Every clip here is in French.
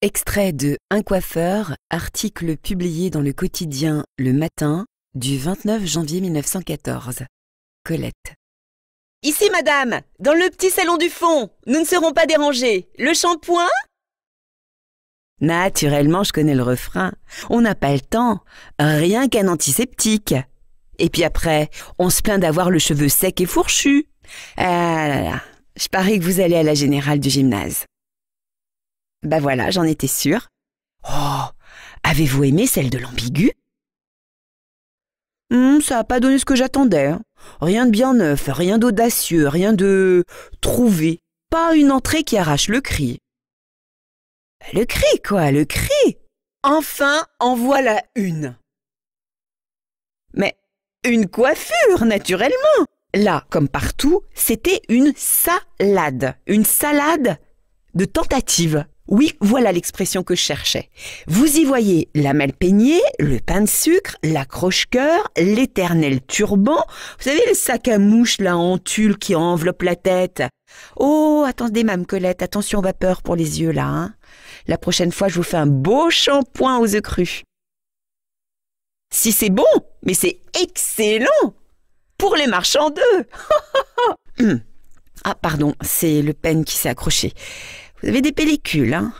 Extrait de Un coiffeur, article publié dans le quotidien Le Matin du 29 janvier 1914. Colette. Ici, madame, dans le petit salon du fond, nous ne serons pas dérangés. Le shampoing Naturellement, je connais le refrain. On n'a pas le temps. Rien qu'un antiseptique. Et puis après, on se plaint d'avoir le cheveu sec et fourchu. Ah là là, je parie que vous allez à la générale du gymnase. Ben voilà, j'en étais sûre. Oh, avez-vous aimé celle de l'ambigu hmm, Ça n'a pas donné ce que j'attendais. Hein. Rien de bien neuf, rien d'audacieux, rien de trouvé. Pas une entrée qui arrache le cri. Le cri, quoi, le cri Enfin, en voilà une. Mais une coiffure, naturellement. Là, comme partout, c'était une salade. Une salade de tentatives. Oui, voilà l'expression que je cherchais. Vous y voyez la peignée, le pain de sucre, laccroche croche-cœur, l'éternel turban, vous savez le sac à mouche là en tulle qui enveloppe la tête. Oh, attendez, Mame Colette, attention vapeur pour les yeux là. Hein. La prochaine fois, je vous fais un beau shampoing aux œufs crus. Si c'est bon, mais c'est excellent pour les marchands d'œufs. Hmm. ah, pardon, c'est le pen qui s'est accroché. Vous avez des pellicules, hein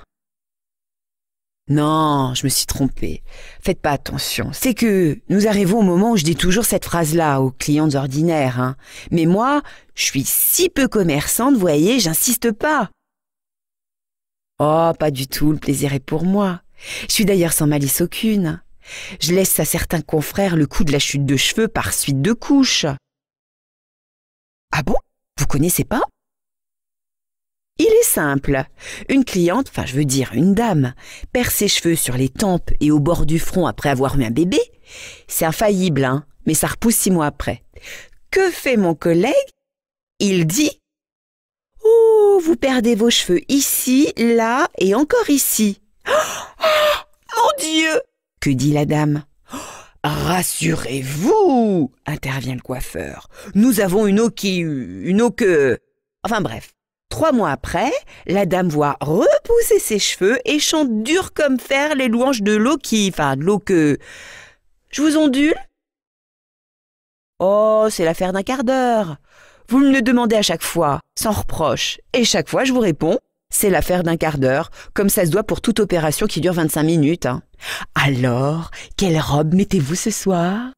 Non, je me suis trompée. Faites pas attention. C'est que nous arrivons au moment où je dis toujours cette phrase-là aux clientes ordinaires, hein. Mais moi, je suis si peu commerçante, vous voyez, j'insiste pas. Oh, pas du tout, le plaisir est pour moi. Je suis d'ailleurs sans malice aucune. Je laisse à certains confrères le coup de la chute de cheveux par suite de couches. Ah bon Vous connaissez pas simple. Une cliente, enfin je veux dire une dame, perd ses cheveux sur les tempes et au bord du front après avoir eu un bébé. C'est infaillible, hein, mais ça repousse six mois après. Que fait mon collègue Il dit Oh, vous perdez vos cheveux ici, là et encore ici. Oh, mon Dieu Que dit la dame Rassurez-vous, intervient le coiffeur. Nous avons une eau qui, une eau que, enfin bref, Trois mois après, la dame voit repousser ses cheveux et chante dur comme fer les louanges de l'eau qui, enfin, de l'eau que... Je vous ondule Oh, c'est l'affaire d'un quart d'heure. Vous me le demandez à chaque fois, sans reproche. Et chaque fois, je vous réponds, c'est l'affaire d'un quart d'heure, comme ça se doit pour toute opération qui dure 25 minutes. Hein. Alors, quelle robe mettez-vous ce soir